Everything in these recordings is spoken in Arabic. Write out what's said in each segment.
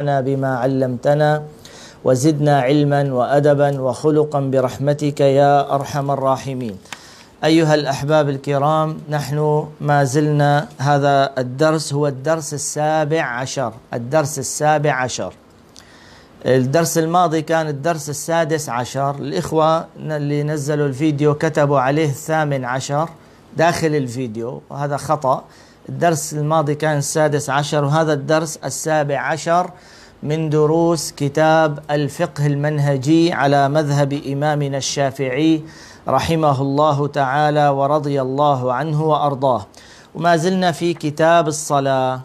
لنا بما علمتنا وزدنا علما وادبا وخلقا برحمتك يا ارحم الراحمين. ايها الاحباب الكرام نحن ما زلنا هذا الدرس هو الدرس السابع عشر، الدرس السابع عشر. الدرس الماضي كان الدرس السادس عشر، الاخوه اللي نزلوا الفيديو كتبوا عليه الثامن عشر داخل الفيديو وهذا خطأ. الدرس الماضي كان السادس عشر وهذا الدرس السابع عشر من دروس كتاب الفقه المنهجي على مذهب إمامنا الشافعي رحمه الله تعالى ورضي الله عنه وأرضاه وما زلنا في كتاب الصلاة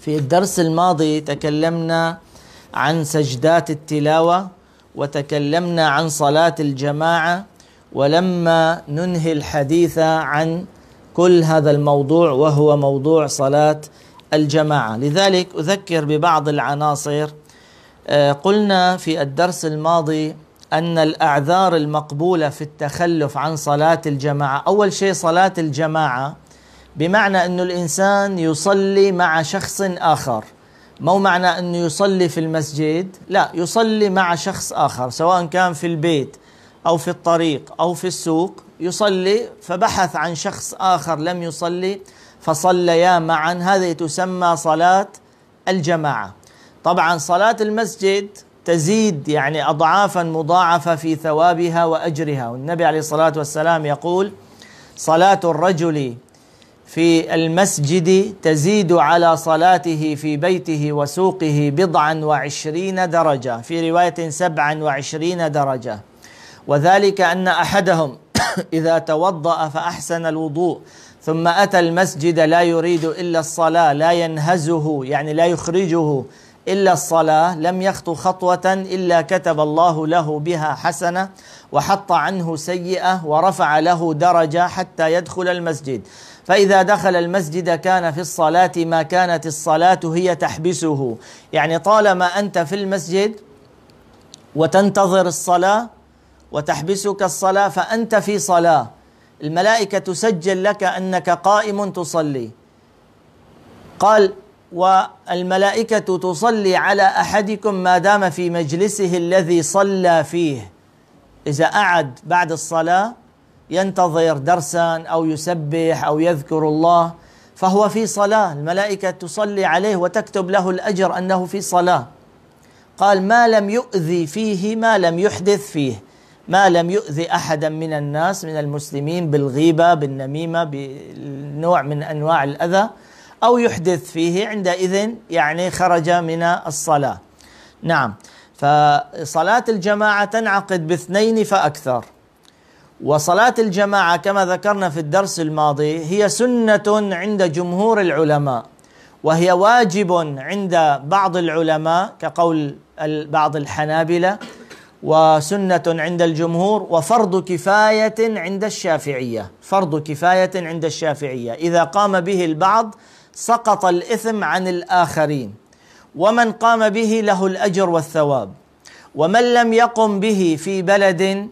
في الدرس الماضي تكلمنا عن سجدات التلاوة وتكلمنا عن صلاة الجماعة ولما ننهي الحديث عن كل هذا الموضوع وهو موضوع صلاة الجماعة لذلك أذكر ببعض العناصر آه، قلنا في الدرس الماضي أن الأعذار المقبولة في التخلف عن صلاة الجماعة أول شيء صلاة الجماعة بمعنى أن الإنسان يصلي مع شخص آخر مو معنى أنه يصلي في المسجد لا يصلي مع شخص آخر سواء كان في البيت أو في الطريق أو في السوق يصلي فبحث عن شخص آخر لم يصلي فصليا معا هذه تسمى صلاة الجماعة طبعا صلاة المسجد تزيد يعني أضعافا مضاعفة في ثوابها وأجرها والنبي عليه الصلاة والسلام يقول صلاة الرجل في المسجد تزيد على صلاته في بيته وسوقه بضعا وعشرين درجة في رواية سبعا وعشرين درجة وذلك أن أحدهم إذا توضأ فأحسن الوضوء ثم أتى المسجد لا يريد إلا الصلاة لا ينهزه يعني لا يخرجه إلا الصلاة لم يخطو خطوة إلا كتب الله له بها حسنة وحط عنه سيئة ورفع له درجة حتى يدخل المسجد فإذا دخل المسجد كان في الصلاة ما كانت الصلاة هي تحبسه يعني طالما أنت في المسجد وتنتظر الصلاة وتحبسك الصلاة فأنت في صلاة الملائكة تسجل لك أنك قائم تصلي قال والملائكة تصلي على أحدكم ما دام في مجلسه الذي صلى فيه إذا اعد بعد الصلاة ينتظر درسا أو يسبح أو يذكر الله فهو في صلاة الملائكة تصلي عليه وتكتب له الأجر أنه في صلاة قال ما لم يؤذي فيه ما لم يحدث فيه ما لم يؤذي احدا من الناس من المسلمين بالغيبه بالنميمه بنوع من انواع الاذى او يحدث فيه عندئذ يعني خرج من الصلاه. نعم فصلاه الجماعه تنعقد باثنين فاكثر. وصلاه الجماعه كما ذكرنا في الدرس الماضي هي سنه عند جمهور العلماء وهي واجب عند بعض العلماء كقول بعض الحنابله وسنة عند الجمهور وفرض كفاية عند الشافعية فرض كفاية عند الشافعية إذا قام به البعض سقط الإثم عن الآخرين ومن قام به له الأجر والثواب ومن لم يقم به في بلد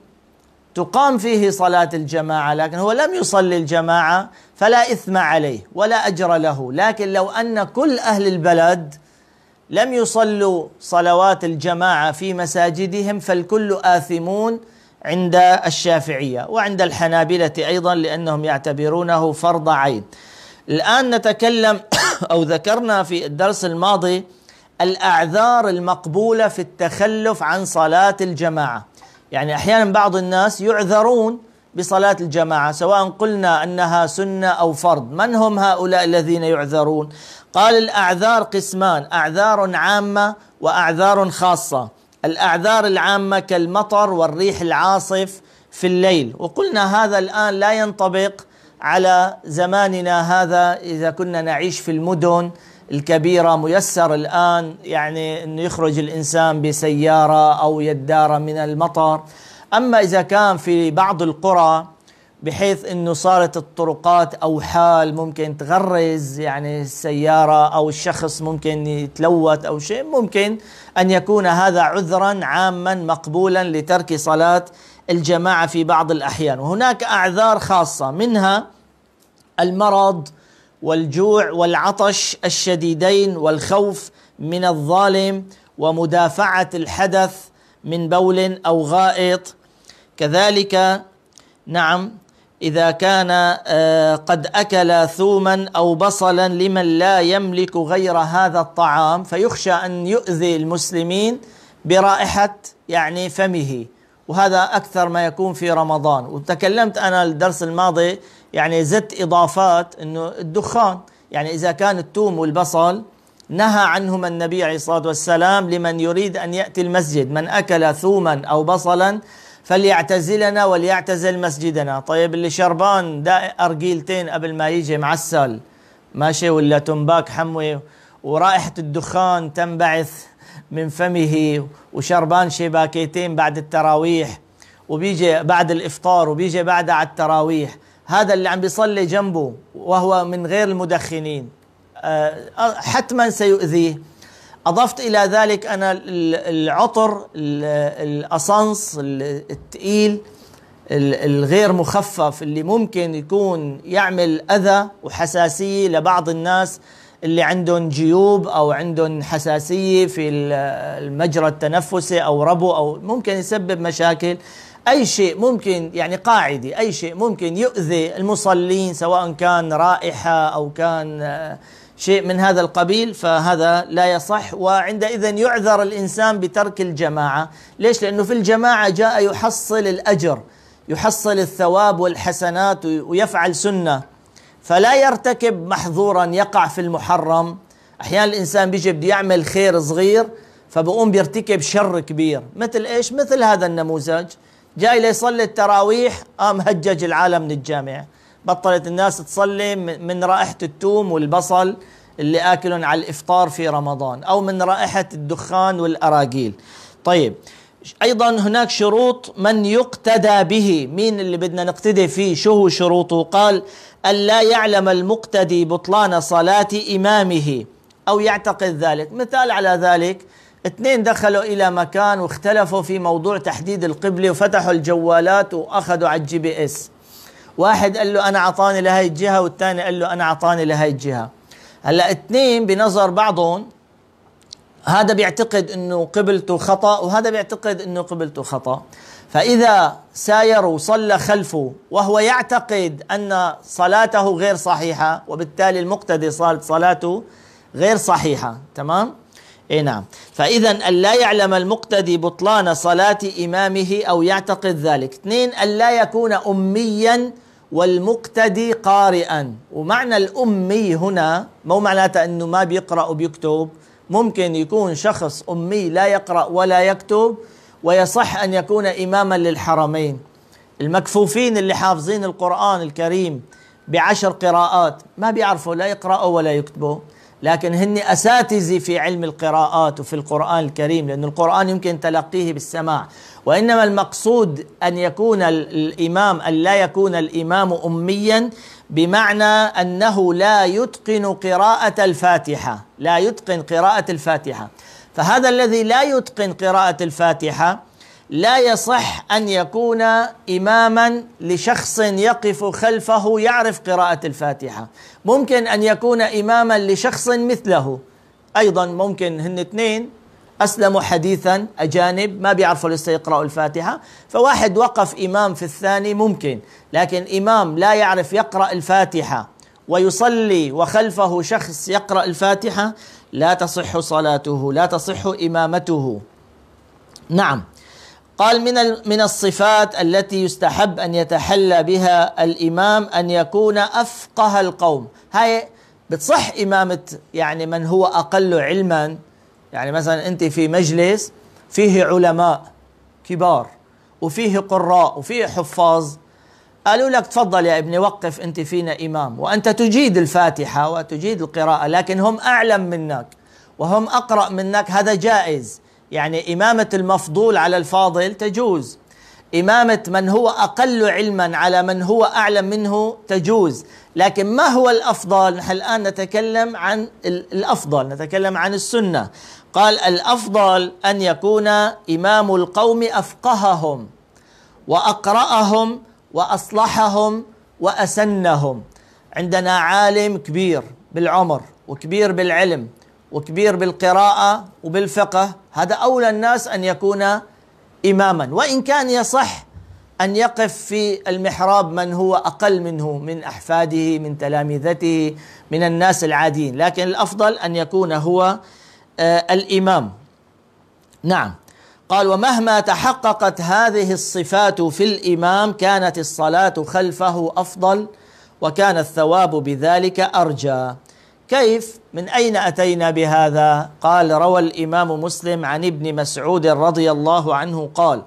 تقام فيه صلاة الجماعة لكن هو لم يصلي الجماعة فلا إثم عليه ولا أجر له لكن لو أن كل أهل البلد لم يصلوا صلوات الجماعه في مساجدهم فالكل آثمون عند الشافعيه وعند الحنابله ايضا لانهم يعتبرونه فرض عين. الان نتكلم او ذكرنا في الدرس الماضي الاعذار المقبوله في التخلف عن صلاه الجماعه. يعني احيانا بعض الناس يعذرون بصلاة الجماعة سواء قلنا أنها سنة أو فرض من هم هؤلاء الذين يعذرون قال الأعذار قسمان أعذار عامة وأعذار خاصة الأعذار العامة كالمطر والريح العاصف في الليل وقلنا هذا الآن لا ينطبق على زماننا هذا إذا كنا نعيش في المدن الكبيرة ميسر الآن يعني أنه يخرج الإنسان بسيارة أو يدار من المطر أما إذا كان في بعض القرى بحيث أنه صارت الطرقات أو حال ممكن تغرز يعني السيارة أو الشخص ممكن يتلوث أو شيء ممكن أن يكون هذا عذرا عاما مقبولا لترك صلاة الجماعة في بعض الأحيان وهناك أعذار خاصة منها المرض والجوع والعطش الشديدين والخوف من الظالم ومدافعة الحدث من بول أو غائط كذلك نعم إذا كان آه، قد أكل ثوما أو بصلا لمن لا يملك غير هذا الطعام فيخشى أن يؤذي المسلمين برائحة يعني فمه وهذا أكثر ما يكون في رمضان وتكلمت أنا الدرس الماضي يعني زدت إضافات أنه الدخان يعني إذا كان التوم والبصل نهى عنهما النبي عليه الصلاة والسلام لمن يريد أن يأتي المسجد من أكل ثوما أو بصلا فليعتزلنا وليعتزل مسجدنا طيب اللي شربان دا أرجيلتين قبل ما يجي معسل ماشي ولا تنباك حموي ورائحة الدخان تنبعث من فمه وشربان شباكيتين بعد التراويح وبيجي بعد الإفطار وبيجي بعد على التراويح هذا اللي عم بيصلي جنبه وهو من غير المدخنين آه، حتما سيؤذيه أضفت إلى ذلك أنا العطر الأصنص الثقيل الغير مخفف اللي ممكن يكون يعمل أذى وحساسية لبعض الناس اللي عندهم جيوب أو عندهم حساسية في المجرى التنفسي أو ربو أو ممكن يسبب مشاكل أي شيء ممكن يعني قاعدة أي شيء ممكن يؤذي المصلين سواء كان رائحة أو كان آه شيء من هذا القبيل فهذا لا يصح وعندئذ يعذر الانسان بترك الجماعه، ليش؟ لانه في الجماعه جاء يحصل الاجر، يحصل الثواب والحسنات ويفعل سنه فلا يرتكب محظورا يقع في المحرم، احيانا الانسان بيجي بده يعمل خير صغير فبقوم بيرتكب شر كبير، مثل ايش؟ مثل هذا النموذج جاي ليصلي التراويح قام هجج العالم من الجامع بطلت الناس تصلي من رائحة التوم والبصل اللي آكلهم على الإفطار في رمضان أو من رائحة الدخان والأراجيل طيب أيضا هناك شروط من يقتدى به مين اللي بدنا نقتدي فيه شو هو شروطه قال أن لا يعلم المقتدي بطلان صلاة إمامه أو يعتقد ذلك مثال على ذلك اثنين دخلوا إلى مكان واختلفوا في موضوع تحديد القبلة وفتحوا الجوالات وأخذوا على الجي بي اس واحد قال له انا اعطاني لهي الجهه والثاني قال له انا اعطاني لهي الجهه هلا اثنين بنظر بعضهم هذا بيعتقد انه قبلته خطا وهذا بيعتقد انه قبلته خطا فاذا ساير وصلى خلفه وهو يعتقد ان صلاته غير صحيحه وبالتالي المقتدي صارت صلاته غير صحيحه تمام اي نعم فاذا الا يعلم المقتدي بطلان صلاه امامه او يعتقد ذلك اثنين الا يكون اميا والمقتدي قارئا ومعنى الامي هنا مو معناته انه ما بيقرا وبيكتب ممكن يكون شخص امي لا يقرا ولا يكتب ويصح ان يكون اماما للحرمين المكفوفين اللي حافظين القران الكريم بعشر قراءات ما بيعرفوا لا يقرأوا ولا يكتبوا لكن هن اساتذه في علم القراءات وفي القران الكريم لان القران يمكن تلقيه بالسماع وانما المقصود ان يكون الامام ان لا يكون الامام اميا بمعنى انه لا يتقن قراءه الفاتحه لا يتقن قراءه الفاتحه فهذا الذي لا يتقن قراءه الفاتحه لا يصح أن يكون إماما لشخص يقف خلفه يعرف قراءة الفاتحة ممكن أن يكون إماما لشخص مثله أيضا ممكن هن اثنين أسلموا حديثا أجانب ما بيعرفوا لسه يقرأوا الفاتحة فواحد وقف إمام في الثاني ممكن لكن إمام لا يعرف يقرأ الفاتحة ويصلي وخلفه شخص يقرأ الفاتحة لا تصح صلاته لا تصح إمامته نعم قال من من الصفات التي يستحب ان يتحلى بها الامام ان يكون افقه القوم هاي بتصح امامه يعني من هو اقل علما يعني مثلا انت في مجلس فيه علماء كبار وفيه قراء وفيه حفاظ قالوا لك تفضل يا ابني وقف انت فينا امام وانت تجيد الفاتحه وتجيد القراءه لكن هم اعلم منك وهم اقرا منك هذا جائز يعني إمامة المفضول على الفاضل تجوز إمامة من هو أقل علما على من هو أعلم منه تجوز لكن ما هو الأفضل نحن الآن نتكلم عن الأفضل نتكلم عن السنة قال الأفضل أن يكون إمام القوم أفقههم وأقرأهم وأصلحهم وأسنهم عندنا عالم كبير بالعمر وكبير بالعلم وكبير بالقراءة وبالفقه هذا أولى الناس أن يكون إماما وإن كان يصح أن يقف في المحراب من هو أقل منه من أحفاده من تلامذته من الناس العاديين لكن الأفضل أن يكون هو آه، الإمام نعم قال ومهما تحققت هذه الصفات في الإمام كانت الصلاة خلفه أفضل وكان الثواب بذلك أرجى كيف من اين اتينا بهذا قال روى الامام مسلم عن ابن مسعود رضي الله عنه قال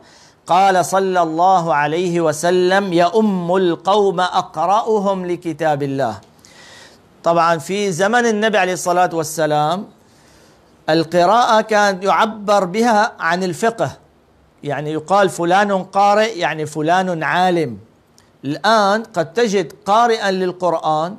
قال صلى الله عليه وسلم يؤم القوم اقراهم لكتاب الله طبعا في زمن النبي عليه الصلاه والسلام القراءه كان يعبر بها عن الفقه يعني يقال فلان قارئ يعني فلان عالم الان قد تجد قارئا للقران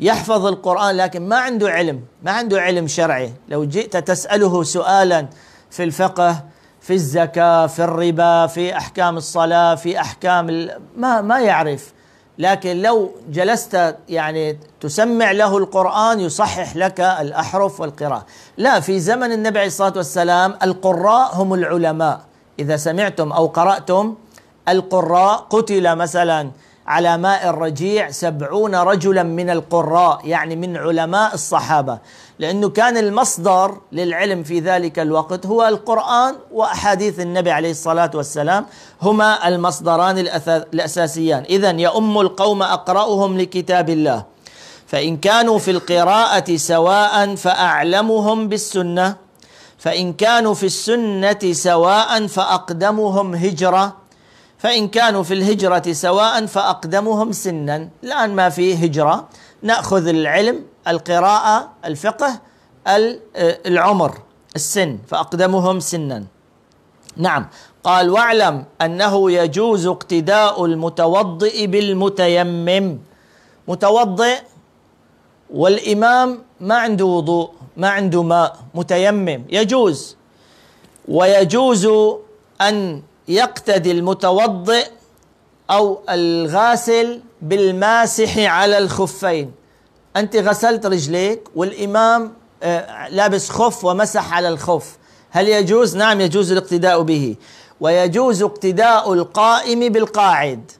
يحفظ القرآن لكن ما عنده علم ما عنده علم شرعي لو جئت تسأله سؤالا في الفقه في الزكاة في الربا في أحكام الصلاة في أحكام ما ما يعرف لكن لو جلست يعني تسمع له القرآن يصحح لك الأحرف والقراءة لا في زمن النبي عليه الصلاة والسلام القراء هم العلماء إذا سمعتم أو قرأتم القراء قتل مثلا على ماء الرجيع سبعون رجلا من القراء يعني من علماء الصحابة لأنه كان المصدر للعلم في ذلك الوقت هو القرآن وأحاديث النبي عليه الصلاة والسلام هما المصدران الأساسيان إذا يؤم القوم أقرأهم لكتاب الله فإن كانوا في القراءة سواء فأعلمهم بالسنة فإن كانوا في السنة سواء فأقدمهم هجرة فإن كانوا في الهجرة سواء فأقدمهم سنا الآن ما في هجرة نأخذ العلم القراءة الفقه آه، العمر السن فأقدمهم سنا نعم قال واعلم أنه يجوز اقتداء المتوضئ بالمتيمم متوضئ والإمام ما عنده وضوء ما عنده ماء متيمم يجوز ويجوز أن يقتدي المتوضئ أو الغاسل بالماسح على الخفين أنت غسلت رجليك والإمام آه، لابس خف ومسح على الخف هل يجوز؟ نعم يجوز الاقتداء به ويجوز اقتداء القائم بالقاعد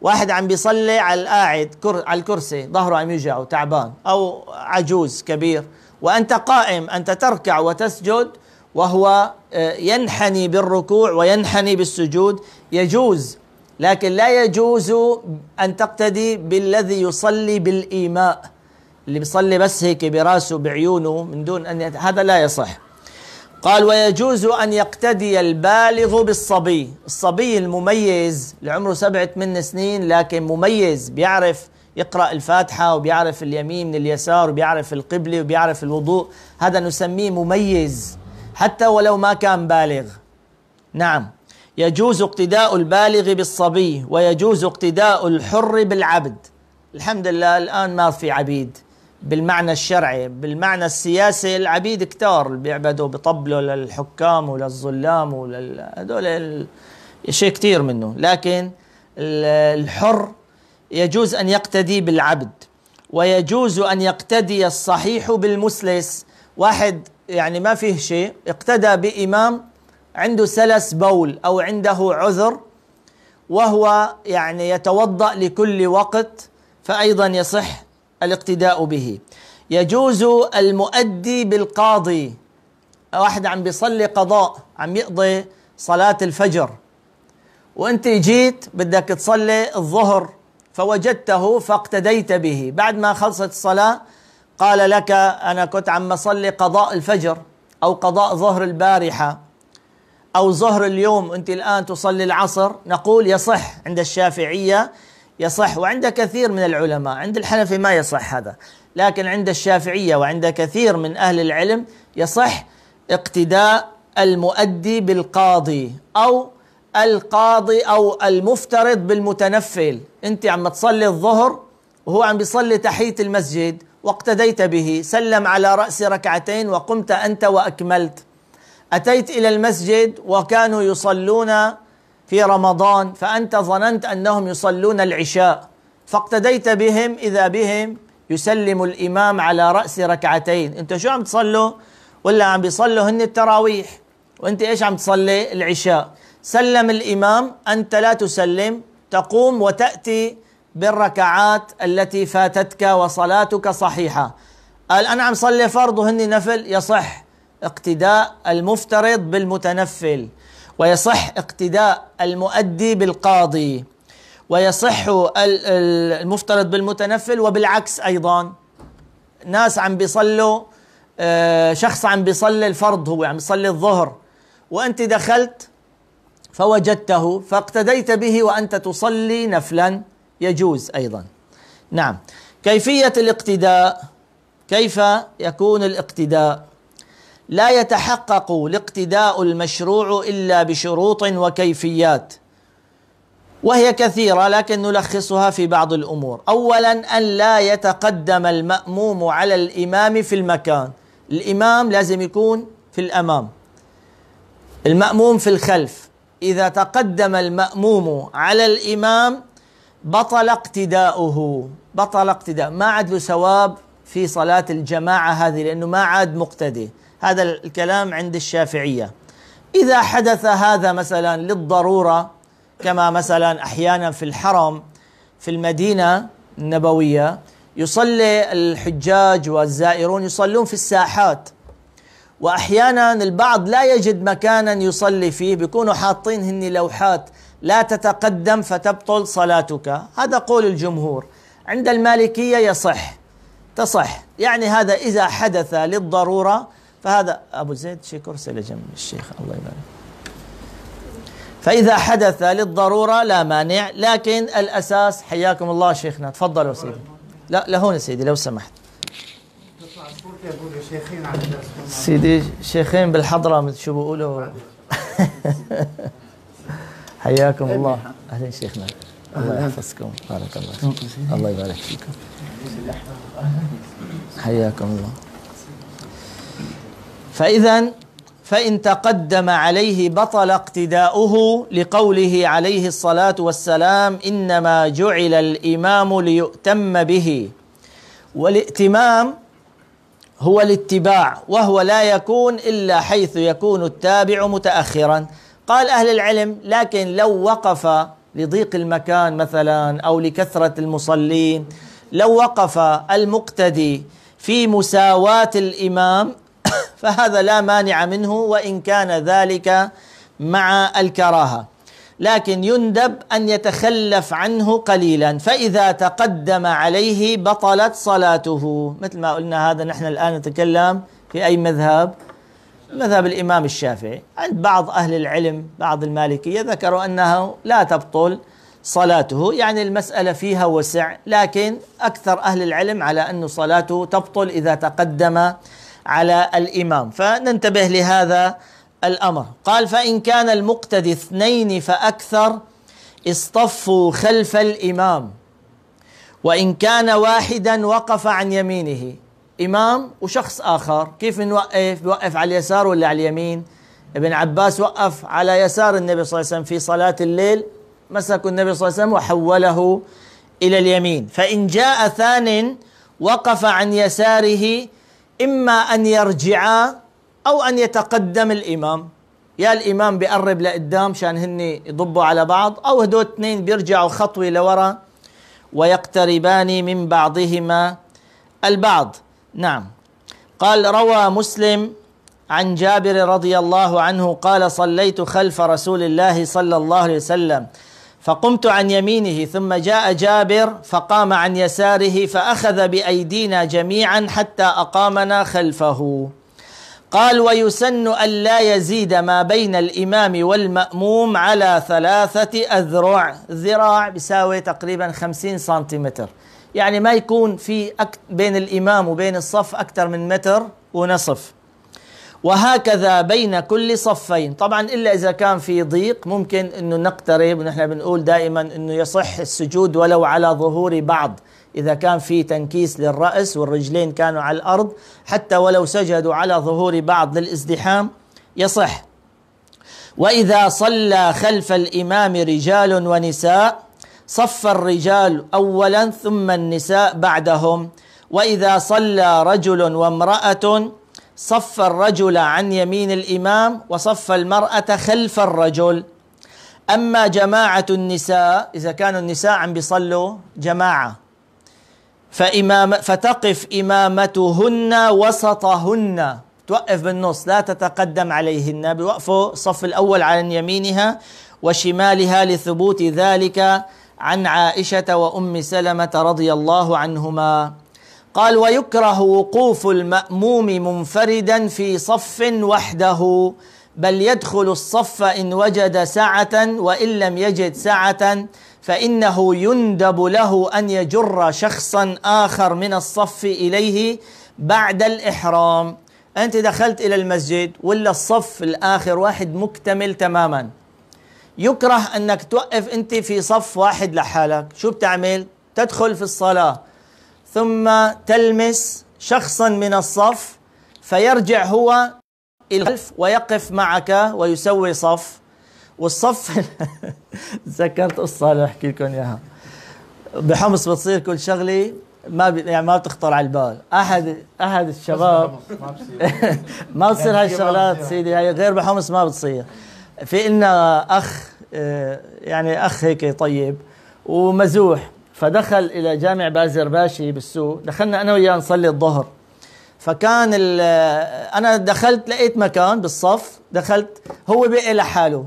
واحد عم بيصلي على القاعد على الكرسي ظهره عم يوجعه تعبان أو عجوز كبير وأنت قائم أنت تركع وتسجد وهو آه، ينحني بالركوع وينحني بالسجود يجوز لكن لا يجوز ان تقتدي بالذي يصلي بالايماء اللي بيصلي بس هيك براسه بعيونه من دون ان يت... هذا لا يصح قال ويجوز ان يقتدي البالغ بالصبي الصبي المميز اللي عمره سبعة من سنين لكن مميز بيعرف يقرأ الفاتحة وبيعرف اليمين من اليسار وبيعرف القبلة وبيعرف الوضوء هذا نسميه مميز حتى ولو ما كان بالغ نعم يجوز اقتداء البالغ بالصبي ويجوز اقتداء الحر بالعبد الحمد لله الآن ما في عبيد بالمعنى الشرعي بالمعنى السياسي العبيد كتار اللي بيعبدوا بطبلوا للحكام وللظلام ولل هذول شيء كثير منه لكن الحر يجوز أن يقتدي بالعبد ويجوز أن يقتدي الصحيح بالمسلس واحد يعني ما فيه شيء اقتدى بإمام عنده سلس بول أو عنده عذر وهو يعني يتوضأ لكل وقت فأيضا يصح الاقتداء به يجوز المؤدي بالقاضي واحد عم بيصلي قضاء عم يقضي صلاة الفجر وانت جيت بدك تصلي الظهر فوجدته فاقتديت به بعد ما خلصت الصلاة قال لك أنا كنت عم أصلي قضاء الفجر أو قضاء ظهر البارحة أو ظهر اليوم أنت الآن تصلي العصر نقول يصح عند الشافعية يصح وعند كثير من العلماء عند الحنفي ما يصح هذا لكن عند الشافعية وعند كثير من أهل العلم يصح اقتداء المؤدي بالقاضي أو القاضي أو المفترض بالمتنفل أنت عم تصلي الظهر وهو عم بيصلي تحية المسجد واقتديت به سلم على راس ركعتين وقمت انت واكملت اتيت الى المسجد وكانوا يصلون في رمضان فانت ظننت انهم يصلون العشاء فاقتديت بهم اذا بهم يسلم الامام على راس ركعتين انت شو عم تصلوا ولا عم بيصلوا هن التراويح وانت ايش عم تصلي العشاء سلم الامام انت لا تسلم تقوم وتاتي بالركعات التي فاتتك وصلاتك صحيحة عم صلي فرض وهني نفل يصح اقتداء المفترض بالمتنفل ويصح اقتداء المؤدي بالقاضي ويصح المفترض بالمتنفل وبالعكس أيضا ناس عم بيصلوا آه، شخص عم بيصلي الفرض هو عم يصلي الظهر وأنت دخلت فوجدته فاقتديت به وأنت تصلي نفلاً يجوز ايضا نعم كيفيه الاقتداء كيف يكون الاقتداء لا يتحقق الاقتداء المشروع الا بشروط وكيفيات وهي كثيره لكن نلخصها في بعض الامور اولا ان لا يتقدم الماموم على الامام في المكان الامام لازم يكون في الامام الماموم في الخلف اذا تقدم الماموم على الامام بطل اقتداؤه بطل اقتداء ما عاد له ثواب في صلاة الجماعة هذه لأنه ما عاد مقتدي هذا الكلام عند الشافعية إذا حدث هذا مثلا للضرورة كما مثلا أحيانا في الحرم في المدينة النبوية يصلي الحجاج والزائرون يصلون في الساحات واحيانا البعض لا يجد مكانا يصلي فيه بيكونوا حاطين هني لوحات لا تتقدم فتبطل صلاتك هذا قول الجمهور عند المالكية يصح تصح يعني هذا إذا حدث للضرورة فهذا أبو زيد شي كرسي لجنب الشيخ الله يبارك فإذا حدث للضرورة لا مانع لكن الأساس حياكم الله شيخنا تفضلوا سيدي لا لهون سيدي لو سمحت سيدي شيخين بالحضرة شو بيقولوا حياكم الله اهلا شيخنا الله يحفظكم بارك الله فيكم الله يبارك فيكم حياكم الله فاذا فان تقدم عليه بطل اقتداؤه لقوله عليه الصلاه والسلام انما جعل الامام ليؤتم به والائتمام هو الاتباع وهو لا يكون الا حيث يكون التابع متاخرا قال أهل العلم لكن لو وقف لضيق المكان مثلا أو لكثرة المصلين لو وقف المقتدي في مساواة الإمام فهذا لا مانع منه وإن كان ذلك مع الكراهة لكن يندب أن يتخلف عنه قليلا فإذا تقدم عليه بطلت صلاته مثل ما قلنا هذا نحن الآن نتكلم في أي مذهب مذهب الإمام الشافعي عند بعض أهل العلم بعض المالكية ذكروا أنه لا تبطل صلاته يعني المسألة فيها وسع لكن أكثر أهل العلم على أن صلاته تبطل إذا تقدم على الإمام فننتبه لهذا الأمر قال فإن كان المقتدي اثنين فأكثر اصطفوا خلف الإمام وإن كان واحدا وقف عن يمينه إمام وشخص آخر كيف نوقف بوقف على اليسار ولا على اليمين ابن عباس وقف على يسار النبي صلى الله عليه وسلم في صلاة الليل مسك النبي صلى الله عليه وسلم وحوله إلى اليمين فإن جاء ثان وقف عن يساره إما أن يرجع أو أن يتقدم الإمام يا الإمام بيقرب لقدام شان هن يضبوا على بعض أو هدول اثنين بيرجعوا خطوة لورا ويقتربان من بعضهما البعض نعم قال روى مسلم عن جابر رضي الله عنه قال صليت خلف رسول الله صلى الله عليه وسلم فقمت عن يمينه ثم جاء جابر فقام عن يساره فاخذ بايدينا جميعا حتى اقامنا خلفه قال ويسن الا يزيد ما بين الامام والماموم على ثلاثه اذرع ذراع بيساوي تقريبا 50 سنتيمتر يعني ما يكون في أك بين الإمام وبين الصف أكثر من متر ونصف وهكذا بين كل صفين طبعا إلا إذا كان في ضيق ممكن أنه نقترب ونحن بنقول دائما أنه يصح السجود ولو على ظهور بعض إذا كان في تنكيس للرأس والرجلين كانوا على الأرض حتى ولو سجدوا على ظهور بعض للازدحام يصح وإذا صلى خلف الإمام رجال ونساء صف الرجال اولا ثم النساء بعدهم واذا صلى رجل وامراه صف الرجل عن يمين الامام وصف المراه خلف الرجل اما جماعه النساء اذا كانوا النساء عم بيصلوا جماعه فإمام فتقف إمامتهن وسطهن توقف بالنص لا تتقدم عليهن بوقفوا الصف الأول عن يمينها وشمالها لثبوت ذلك عن عائشه وام سلمه رضي الله عنهما قال ويكره وقوف الماموم منفردا في صف وحده بل يدخل الصف ان وجد سعه وان لم يجد سعه فانه يندب له ان يجر شخصا اخر من الصف اليه بعد الاحرام انت دخلت الى المسجد ولا الصف الاخر واحد مكتمل تماما يكره انك توقف انت في صف واحد لحالك شو بتعمل تدخل في الصلاه ثم تلمس شخصا من الصف فيرجع هو الخلف ويقف معك ويسوي صف والصف تذكرت قصه انا احكي لكم اياها بحمص بتصير كل شغله ما بي... يعني ما بتخطر على البال احد احد الشباب ما بتصير يعني هاي الشغلات سيدي هي غير بحمص ما بتصير في إلنا أخ آه، يعني أخ هيك طيب ومزوح فدخل إلى جامع بازر باشي بالسوق دخلنا أنا وياه نصلي الظهر فكان آه، أنا دخلت لقيت مكان بالصف دخلت هو بقي لحاله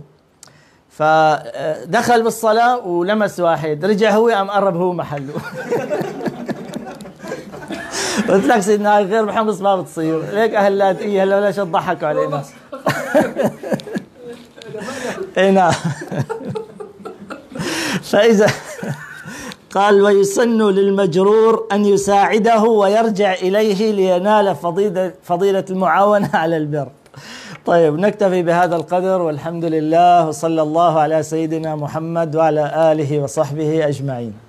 فدخل آه، بالصلاة ولمس واحد رجع هو قام قرب هو محله قلت لك سيدنا غير محمد ما بتصير ليك أهلات إيه هلا ولا شو علينا اي نعم فاذا قال ويسن للمجرور ان يساعده ويرجع اليه لينال فضيله فضيله المعاونه على البر طيب نكتفي بهذا القدر والحمد لله وصلى الله على سيدنا محمد وعلى اله وصحبه اجمعين